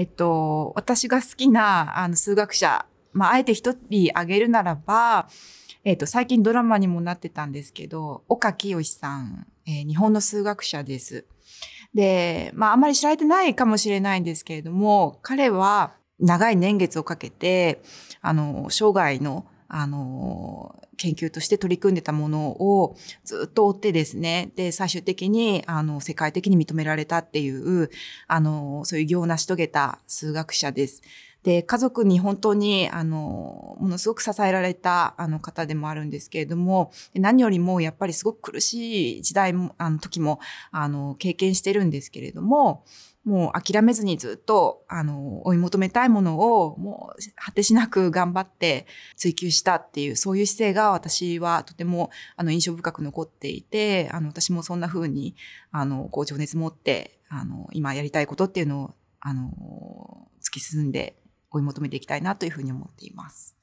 えっと、私が好きなあの数学者、まあ、あえて一人挙げるならば、えっと、最近ドラマにもなってたんですけど、岡清さん、えー、日本の数学者です。で、まあ、あまり知られてないかもしれないんですけれども、彼は長い年月をかけて、あの、生涯の、あの、研究として取り組んでたものをずっと追ってですね、で、最終的に、あの、世界的に認められたっていう、あの、そういう業を成し遂げた数学者です。で、家族に本当に、あの、ものすごく支えられた、あの方でもあるんですけれども、何よりもやっぱりすごく苦しい時代も、あの時も、あの、経験してるんですけれども、もう諦めずにずっと、あの、追い求めたいものを、もう、果てしなく頑張って追求したっていう、そういう姿勢が私はとても、あの、印象深く残っていて、あの、私もそんな風に、あの、こう、情熱持って、あの、今やりたいことっていうのを、あの、突き進んで追い求めていきたいなというふうに思っています。